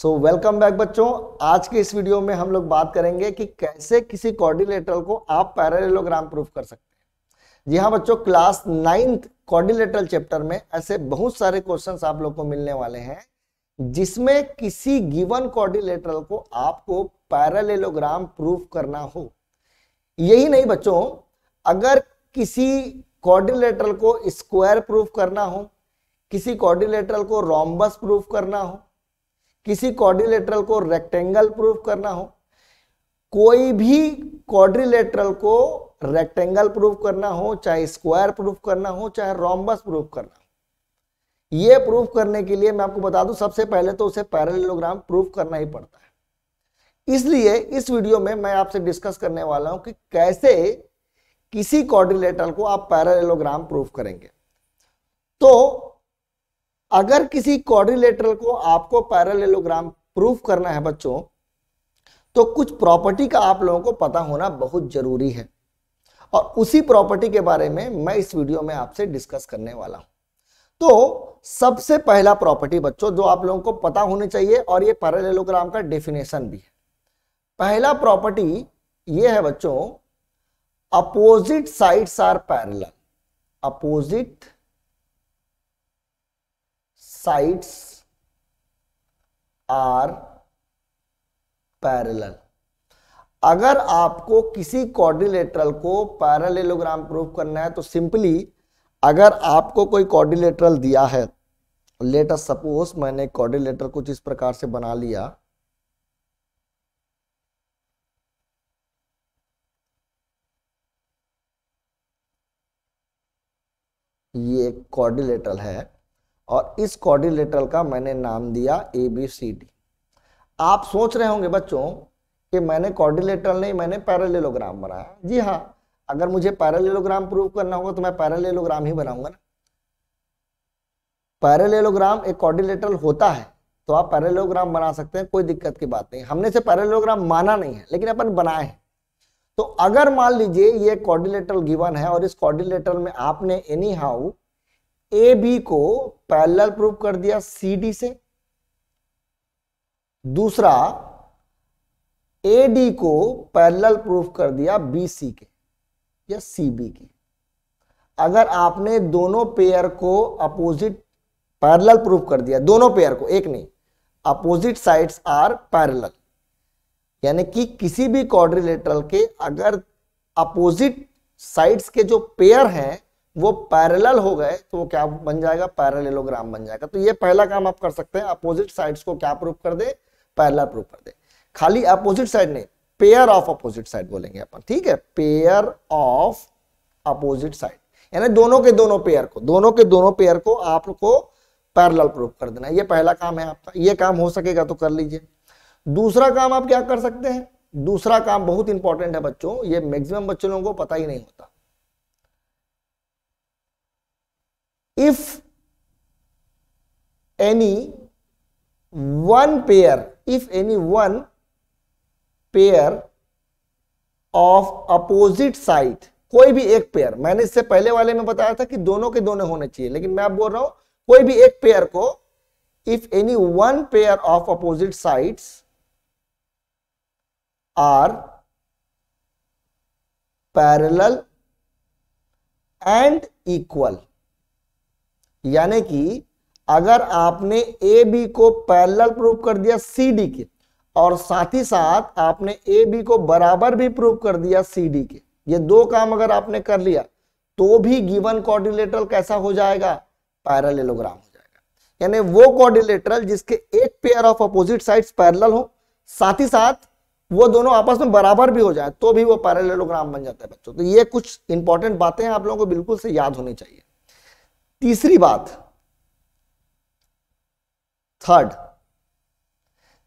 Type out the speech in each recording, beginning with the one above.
so welcome back बच्चों आज के इस वीडियो में हम लोग बात करेंगे कि कैसे किसी कॉर्डिलेटरल को आप पैरालेलोग्राम प्रूफ कर सकते हैं जी हाँ बच्चों क्लास नाइन्थ कॉर्डिलेटरल चैप्टर में ऐसे बहुत सारे क्वेश्चंस आप लोग को मिलने वाले हैं जिसमें किसी गिवन कॉर्डिलेटरल को आपको पैरालेलोग्राम प्रूफ करना हो यही नहीं बच्चों अगर किसी कॉर्डिलेटरल को स्क्वायर प्रूफ करना हो किसी कॉर्डिलेटरल को रोम्बस प्रूफ करना हो किसी कॉर्डिलेटरल को रेक्टेंगल प्रूफ करना हो कोई भी कॉर्डिलेटरल को रेक्टेंगल प्रूफ करना हो चाहे स्क्वायर प्रूफ करना हो चाहे रोम्बस प्रूफ करना हो ये प्रूफ करने के लिए मैं आपको बता दूं सबसे पहले तो उसे पैरेलोग्राम प्रूफ करना ही पड़ता है इसलिए इस वीडियो में मैं आपसे डिस्कस करने वाला हूं कि कैसे किसी कॉर्डिलेटरल को आप पैरेलोग्राम प्रूफ करेंगे तो अगर किसी क्वाड्रिलेटरल को आपको पैरालेलोग्राम प्रूफ करना है बच्चों तो कुछ प्रॉपर्टी का आप लोगों को पता होना बहुत जरूरी है और उसी प्रॉपर्टी के बारे में मैं इस वीडियो में आपसे डिस्कस करने वाला हूं तो सबसे पहला प्रॉपर्टी बच्चों जो आप लोगों को पता होनी चाहिए और ये पैरालेलोग्राम का डेफिनेशन भी है पहला प्रॉपर्टी ये है बच्चों opposite sides are parallel opposite sides are parallel अगर आपको किसी कॉर्डिलेटरल को पैरेललोग्राम प्रूफ करना है तो सिंपली अगर आपको कोई कॉर्डिलेटरल दिया है लेट अस सपोज मैंने कॉर्डिलेटर कुछ इस प्रकार से बना लिया ये एक कॉर्डिलेटरल है और इस कॉर्डिलेटरल का मैंने नाम दिया ए बी सी डी आप सोच रहे होंगे बच्चों कि मैंने कॉर्डिलेटरल नहीं मैंने पैरेललोग्राम बनाया जी हाँ अगर मुझे पैरेललोग्राम प्रूव करना होगा तो मैं पैरेललोग्राम ही बनाऊंगा ना पैरेललोग्राम एक कॉर्डिलेटरल होता है तो आप पैरेललोग्राम बना सकते हैं कोई दिक्कत की बात नहीं हमने से पैरेललोग्राम माना नहीं है लेकिन अपन बनाए हैं तो अगर मान लीजिए ये कॉर्डिलेटरल गिवन है और इस कॉर्डिलेटरल में आपने एनी हाउ ए बी को पैरेलल प्रूव कर दिया सी डी से दूसरा ए डी को पैरेलल प्रूफ कर दिया बी सी के या सी बी के अगर आपने दोनों पेयर को अपोजिट पैरेलल प्रूफ कर दिया दोनों पेयर को एक नहीं अपोजिट साइड्स आर पैरेलल यानी कि किसी भी क्वाड्रिलेटरल के अगर अपोजिट साइड्स के जो पेयर हैं वो पैरेलल हो गए तो वो क्या बन जाएगा पैरेललोग्राम बन जाएगा तो ये पहला काम आप कर सकते हैं अपोजिट साइड्स को क्या प्रूफ कर दे पैरेलल प्रूफ कर दे खाली अपोजिट साइड नहीं पेयर ऑफ अपोजिट साइड बोलेंगे अपन ठीक है पेयर ऑफ अपोजिट साइड यानी दोनों के दोनों पेयर को दोनों के दोनों पेयर को आपको पैरेलल प्रूफ कर देना ये पहला काम है आपका ये काम हो सकेगा तो कर लीजिए दूसरा काम आप क्या कर सकते हैं दूसरा काम बहुत इंपॉर्टेंट है बच्चों ये मैक्सिमम बच्चों को पता ही नहीं होता if any one pair if any one pair of opposite side कोई भी एक पेयर मैंने इससे पहले वाले में बताया था कि दोनों के दोनों होने चाहिए लेकिन मैं आप बोल रहा हूं कोई भी एक पेयर को if any one pair of opposite sides are parallel and equal यानी कि अगर आपने ए बी को पैरेलल प्रूफ कर दिया सी डी के और साथ ही साथ आपने ए बी को बराबर भी प्रूफ कर दिया सी डी के ये दो काम अगर आपने कर लिया तो भी गिवन कॉर्डिलेटरल कैसा हो जाएगा पैरेललोग्राम हो जाएगा यानी वो कॉर्डिलेटरल जिसके एक pair of opposite sides parallel हो साथ ही साथ वो दोनों आपस में बराबर भी हो जाए तो भी वो पैरेललोग्राम बन जाता है बच्चों तो ये कुछ इंपॉर्टेंट बातें आप लोगों को बिल्कुल से याद होनी चाहिए तीसरी बात थर्ड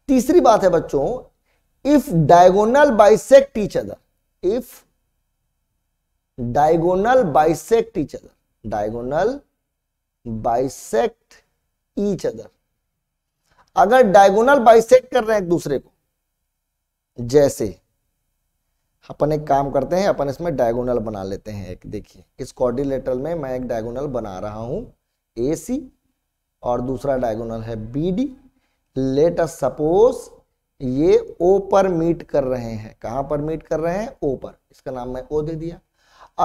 तीसरी बात है बच्चों if diagonal bisect each other if diagonal bisect each other diagonal bisect each other अगर डायगोनल बाइसेक्ट कर रहे हैं एक दूसरे को जैसे अपन एक काम करते हैं अपन इसमें डायगोनल बना लेते हैं एक देखिए इस कॉर्डिलेटर में मैं एक डायगोनल बना रहा हूँ ए सी और दूसरा डायगोनल है B D let us suppose ये ओ पर मीट कर रहे हैं कहाँ पर मीट कर रहे हैं ओ पर इसका नाम मैं ओ दे दिया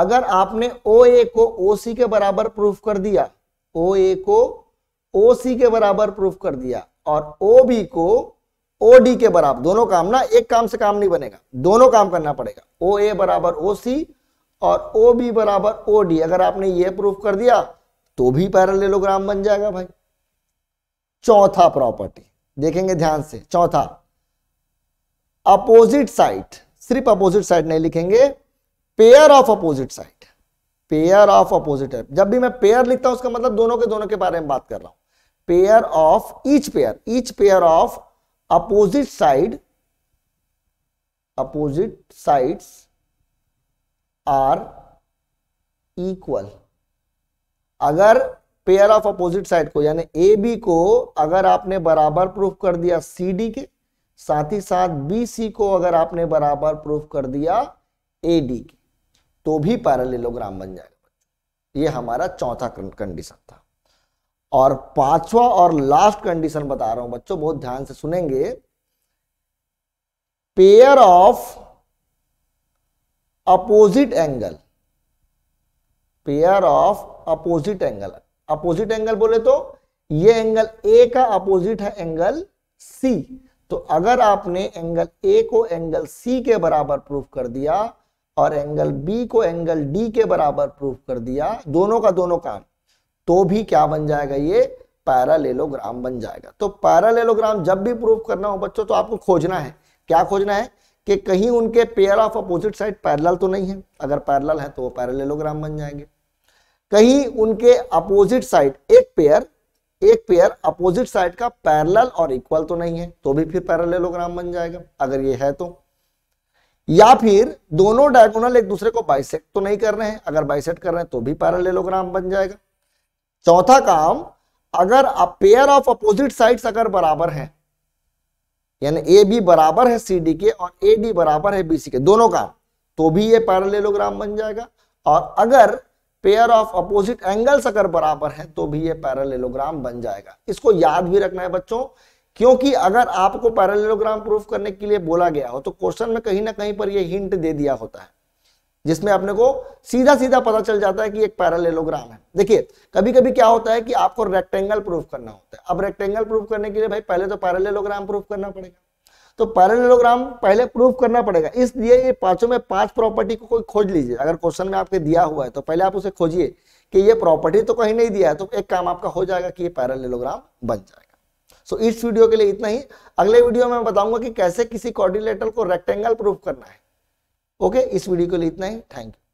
अगर आपने ओ ए को ओ सी के बराबर प्रूफ कर दिया ओ ए को ओ सी के बराबर प्रूफ कर दिया और ओ बी को ओ डी के बराबर दोनों काम ना एक काम से काम नहीं बनेगा दोनों काम करना पड़ेगा ओ ए बराबर ओ सी और ओ बी बराबर ओ डी अगर आपने ये प्रूफ कर दिया तो भी पैरेललोग्राम बन जाएगा भाई चौथा प्रॉपर्टी देखेंगे ध्यान से चौथा अपोजिट साइड सिर्फ अपोजिट साइड नहीं लिखेंगे pair of opposite side pair of opposite है जब भी मैं पेयर लिखता हूं उसका मतलब दोनों के दोनों के बारे में बात कर रहा हूं pair of each pair each pair of opposite side opposite sides are equal अगर पेयर ऑफ अपोजिट साइड को यानी ए बी को अगर आपने बराबर प्रूफ कर दिया सी डी के साथ ही साथ बी सी को अगर आपने बराबर प्रूफ कर दिया ए डी के तो भी पैरालेलोग्राम बन जाएगा ये हमारा चौथा कंडीशन था और पांचवा और लास्ट कंडीशन बता रहा हूं बच्चों बहुत ध्यान से सुनेंगे pair of opposite angle pair of opposite angle opposite angle बोले तो ये एंगल ए का अपोजिट है एंगल सी तो अगर आपने एंगल ए को एंगल सी के बराबर प्रूफ कर दिया और एंगल बी को एंगल डी के बराबर प्रूफ कर दिया दोनों का दोनों काम तो भी क्या बन जाएगा ये पैरालेलोग्राम बन जाएगा तो पैरालेलोग्राम जब भी प्रूव करना हो बच्चों तो आपको खोजना है क्या खोजना है कि कहीं उनके pair of opposite side parallel तो नहीं है अगर पैरल है तो वो पैरालेलोग्राम बन जाएंगे कहीं उनके अपोजिट साइड एक पेयर एक पेयर अपोजिट साइड का पैरल और इक्वल तो नहीं है तो भी फिर पैरालेलोग्राम बन जाएगा अगर ये है तो या फिर दोनों डायगोनल एक दूसरे को बाइसेक्ट तो नहीं कर रहे हैं अगर बाइसेक्ट कर रहे हैं तो भी पैरालेलोग्राम बन जाएगा चौथा काम अगर पेयर ऑफ अपोजिट साइड्स अगर बराबर है यानी ए बी बराबर है सी डी के और ए डी बराबर है बी सी के दोनों काम तो भी ये पैरलेलोग्राम बन जाएगा और अगर पेयर ऑफ अपोजिट एंगल्स अगर बराबर है तो भी ये पैरलेलोग्राम बन जाएगा इसको याद भी रखना है बच्चों क्योंकि अगर आपको पैरलेलोग्राम प्रूफ करने के लिए बोला गया हो तो क्वेश्चन में कहीं ना कहीं पर ये हिंट दे दिया होता है जिसमें अपने को सीधा सीधा पता चल जाता है कि एक पैरालेलोग्राम है देखिए कभी कभी क्या होता है कि आपको रेक्टेंगल प्रूफ करना होता है अब रेक्टेंगल प्रूफ करने के लिए भाई पहले तो पैरालेलोग्राम प्रूफ करना पड़ेगा तो पैरालेलोग्राम पहले प्रूफ करना पड़ेगा इसलिए ये पांचों में पांच प्रॉपर्टी को कोई खोज लीजिए अगर क्वेश्चन में आपके दिया हुआ है तो पहले आप उसे खोजिए कि ये प्रॉपर्टी तो कहीं नहीं दिया है तो एक काम आपका हो जाएगा कि ये पैरालेलोग्राम बन जाएगा सो so, इस वीडियो के लिए इतना ही अगले वीडियो में मैं बताऊंगा कि कैसे किसी कोऑर्डिनेटर को रेक्टेंगल प्रूफ करना है ओके इस वीडियो के लिए इतना ही थैंक यू